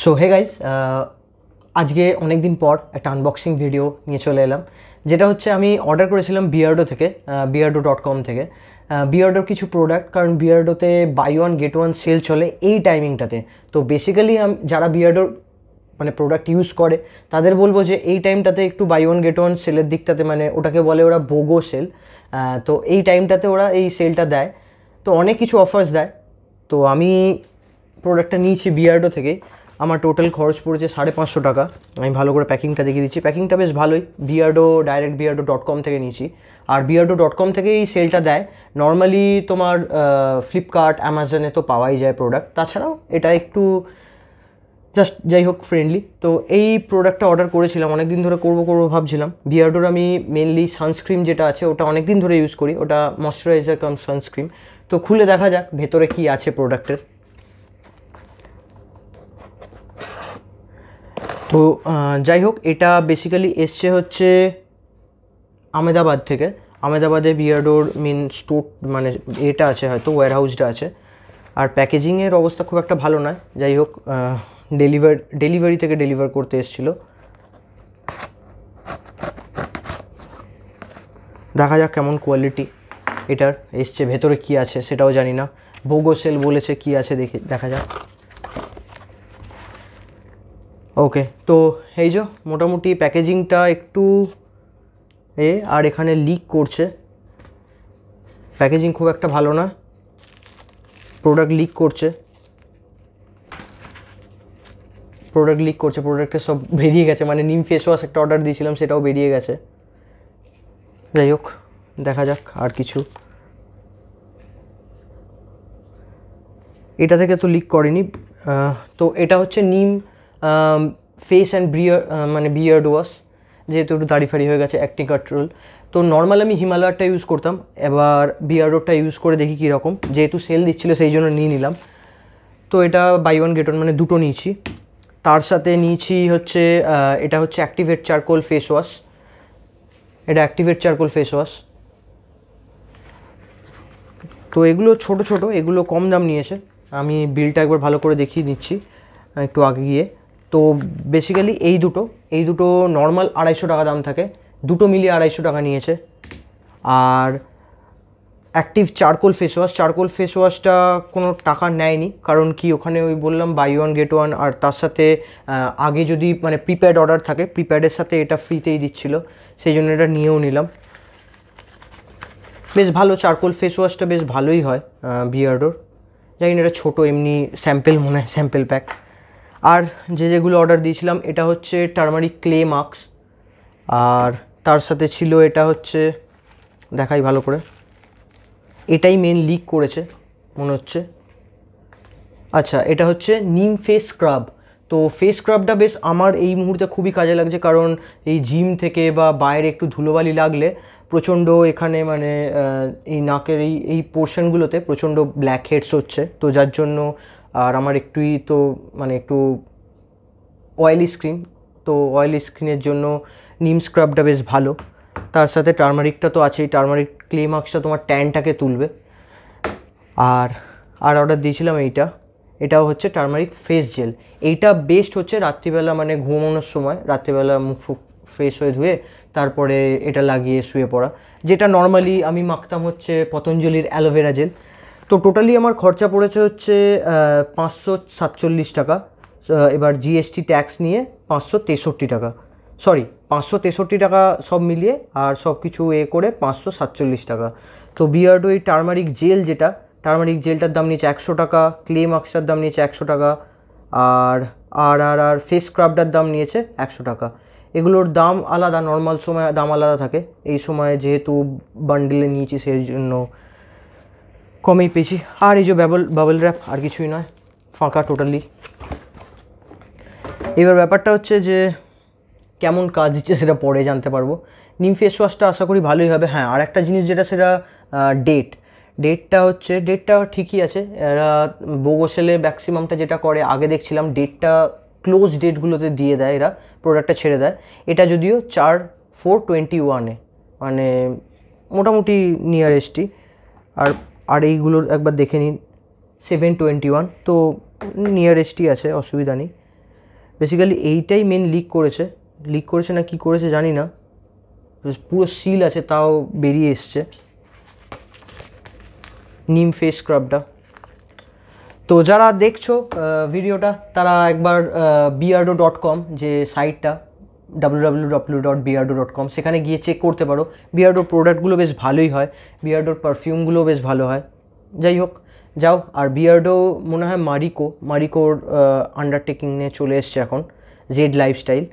so hey guys আজকে অনেক দিন পর একটা আনবক্সিং ভিডিও নিয়ে চলে এলাম যেটা হচ্ছে আমি অর্ডার করেছিলাম বিয়ার্ডো থেকে বিয়ার্ডো ডট কম থেকে বিয়ার্ডোর কিছু প্রোডাক্ট কারণ বিয়ার্ডোতে buy one get one sale চলে এই টাইমিংটাতে তো বেসিক্যালি আমি যারা বিয়ার্ডোর মানে প্রোডাক্ট ইউজ করে তাদের বলবো যে এই টাইমটাতে একটু বাই ওয়ান গেট ওয়ান সেলের দিকটাতে মানে ওটাকে বলে ওরা বোগো সেল তো এই টাইমটাতে ওরা এই সেলটা দেয় তো অনেক কিছু অফার্স দেয় তো আমি প্রোডাক্টটা নিয়েছি বিয়ার্ডো থেকে আমার টোটাল খরচ পড়েছে সাড়ে পাঁচশো টাকা আমি ভালো করে প্যাকিংটা দেখিয়ে দিচ্ছি প্যাকিংটা বেশ ভালোই Beardo direct Beardo dot com থেকে নিয়েছি আর বিয়ার্ডো ডট কম থেকে এই সেলটা দেয় নর্মালি তোমার ফ্লিপকার্ট অ্যামাজনে তো পাওয়াই যায় প্রোডাক্ট তাছাড়াও এটা একটু জাস্ট যাই হোক ফ্রেন্ডলি তো এই প্রোডাক্টটা অর্ডার করেছিলাম অনেক দিন ধরে করবো করবো ভাবছিলাম বিয়ার্ডোর আমি মেনলি সানস্ক্রিম যেটা আছে ওটা অনেক দিন ধরে ইউজ করি ওটা ময়শ্চারাইজার কাম সানস্ক্রিম তো খুলে দেখা যাক ভেতরে কি আছে প্রোডাক্টের তো যাই হোক এটা বেসিক্যালি এসছে হচ্ছে আমেদাবাদ থেকে আমেদাবাদে বিয়ার্ডোর মেন স্টোর মানে এটা আছে হয়তো ওয়ার হাউসটা আছে আর প্যাকেজিংয়ের অবস্থা খুব একটা ভালো নয় যাই হোক ডেলিভার ডেলিভারি থেকে ডেলিভার করতে এসছিল দেখা যাক কেমন কোয়ালিটি এটার এসছে ভেতরে কি আছে সেটাও জানি না ভোগো সেল বলেছে কি আছে দেখে দেখা যাক ওকে তো এই যে মোটামুটি প্যাকেজিংটা একটু এ আর এখানে লিক করছে প্যাকেজিং খুব একটা ভালো না প্রোডাক্ট লিক করছে প্রোডাক্ট লিক করছে প্রোডাক্টে সব বেরিয়ে গেছে মানে নিম ফেস ওয়াশ একটা অর্ডার দিয়েছিলাম সেটাও বেরিয়ে গেছে যাই হোক দেখা যাক আর কিছু এটা থেকে তো লিক করেনি তো এটা হচ্ছে নিম ফেস অ্যান্ড বিয়ার মানে বিয়ার্ড ওয়াশ যেহেতু একটু দাড়ি ফাড়ি হয়ে গেছে অ্যাক্টিং কাট্রোল তো নর্মাল আমি হিমালয়ারটা ইউজ করতাম এবার বিয়ার্ডোটা ইউজ করে দেখি কীরকম যেহেতু সেল দিচ্ছিলো সেই জন্য নিয়ে নিলাম তো এটা বাই ওয়ান গেট ওয়ান মানে দুটো নিয়েছি তার সাথে নিয়েছি হচ্ছে এটা হচ্ছে অ্যাক্টিভেট চারকোল ফেস ওয়াশ এটা অ্যাক্টিভেট চারকোল ফেস ওয়াশ তো এগুলো ছোট ছোট এগুলো কম দাম নিয়েছে আমি বিলটা একবার ভালো করে দেখিয়ে দিচ্ছি একটু আগে গিয়ে তো বেসিক্যালি এই দুটো এই দুটো নর্মাল আড়াইশো টাকা দাম থাকে দুটো মিলিয়ে আড়াইশো টাকা নিয়েছে আর active charcoal face wash charcoal face ওয়াশটা কোনো টাকা নেয়নি কারণ কি ওখানে ওই বললাম বাই ওয়ান গেট ওয়ান আর তার সাথে আগে যদি মানে প্রিপ্যাড অর্ডার থাকে প্রিপ্যাডের সাথে এটা ফ্রিতেই দিচ্ছিলো সেই জন্য এটা নিয়েও নিলাম বেশ ভালো চারকোল ফেস ওয়াশটা বেশ ভালোই হয় বিয়ার্ডোর জানি এটা ছোটো এমনি স্যাম্পেল মনে হয় স্যাম্পেল প্যাক আর যে যেগুলো অর্ডার দিয়েছিলাম এটা হচ্ছে টার্মারিক ক্লে মাস্ক আর তার সাথে ছিল এটা হচ্ছে দেখাই ভালো করে এটাই মেন লিক করেছে মনে হচ্ছে আচ্ছা এটা হচ্ছে নিম ফেস স্ক্রাব তো ফেস স্ক্রাবটা বেশ আমার এই মুহূর্তে খুবই কাজে লাগছে কারণ এই জিম থেকে বা বাইরে একটু ধুলোবালি লাগলে প্রচণ্ড এখানে মানে এই নাকের এই এই পোর্শনগুলোতে প্রচণ্ড ব্ল্যাক হেডস হচ্ছে তো যার জন্য আর আমার একটুই তো মানে একটু অয়েলি স্ক্রিন তো অয়েলি স্ক্রিনের জন্য নিম স্ক্রাবটা বেশ ভালো তার সাথে টার্মারিকটা তো আছেই টার্মারিক ক্লে মাস্কটা তোমার ট্যানটাকে তুলবে আর আর অর্ডার দিয়েছিলাম এইটা এটাও হচ্ছে টার্মারিক ফেস জেল এইটা বেস্ট হচ্ছে রাত্রিবেলা মানে ঘুমানোর সময় রাত্রিবেলা মুখ ফুক ফ্রেশ হয়ে ধুয়ে তারপরে এটা লাগিয়ে শুয়ে পড়া যেটা নর্মালি আমি মাখতাম হচ্ছে পতঞ্জলির অ্যালোভেরা জেল তো টোটালি আমার খরচা পড়েছে হচ্ছে পাঁচশো সাতচল্লিশ টাকা এবার জিএসটি ট্যাক্স নিয়ে পাঁচশো তেষট্টি টাকা সরি পাঁচশো তেষট্টি টাকা সব মিলিয়ে আর সব কিছু এ করে পাঁচশো সাতচল্লিশ টাকা তো বিয়ার্ড ওই টার্মারিক জেল যেটা টার্মারিক জেলটার দাম নিয়েছে একশো টাকা ক্লে মাস্কটার দাম নিয়েছে একশো টাকা আর আর আর আর ফেস স্ক্রাবটার দাম নিয়েছে একশো টাকা এগুলোর দাম আলাদা নর্মাল সময় দাম আলাদা থাকে এই সময় যেহেতু বান্ডিলে নিয়েছি সেই জন্য কমেই পেয়েছি আর এই যে ব্যাবল বাবল র্যাপ আর কিছুই নয় ফাঁকা টোটালি এবার ব্যাপারটা হচ্ছে যে কেমন কাজ দিচ্ছে সেটা পরে জানতে পারবো নিম ফেস ওয়াশটা আশা করি ভালোই হবে হ্যাঁ আর একটা জিনিস যেটা সেটা ডেট ডেটটা হচ্ছে ডেটটা ঠিকই আছে এরা বোগোসেলে ম্যাক্সিমামটা যেটা করে আগে দেখছিলাম ডেটটা ক্লোজ ডেটগুলোতে দিয়ে দেয় এরা প্রোডাক্টটা ছেড়ে দেয় এটা যদিও চার ফোর টোয়েন্টি ওয়ানে মানে মোটামুটি নিয়ারেস্টই আর আর এইগুলোর একবার দেখে নিন সেভেন টোয়েন্টি ওয়ান তো নিয়ারেস্টই আছে অসুবিধা নেই বেসিক্যালি এইটাই মেন লিক করেছে লিক করেছে না কি করেছে জানি না পুরো সিল আছে তাও বেরিয়ে এসছে নিম ফেস স্ক্রাবটা তো যারা দেখছো ভিডিওটা তারা একবার বিআরডো ডট কম যে সাইটটা কম সেখানে গিয়ে চেক করতে পারো বিয়ার্ডোর প্রোডাক্টগুলো বেশ ভালোই হয় বিয়ার্ডোর পারফিউমগুলো বেশ ভালো হয় যাই হোক যাও আর বিয়ার্ডো মনে হয় মারিকো মারিকোর আন্ডারটেকিং নিয়ে চলে এসছে এখন জেড লাইফস্টাইল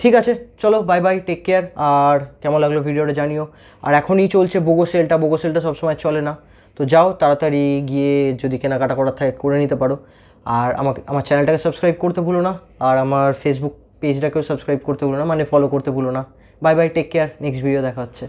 ঠিক আছে চলো বাই বাই টেক কেয়ার আর কেমন লাগলো ভিডিওটা জানিও আর এখনই চলছে বোগো সেলটা বোগো সেলটা সবসময় চলে না তো যাও তাড়াতাড়ি গিয়ে যদি কেনাকাটা করার থাকে করে নিতে পারো আর আমাকে আমার চ্যানেলটাকে সাবস্ক্রাইব করতে ভুলো না আর আমার ফেসবুক পেজটাকেও সাবস্ক্রাইব করতে ভুলো না মানে ফলো করতে ভুলো না bye bye take care next video দেখা হচ্ছে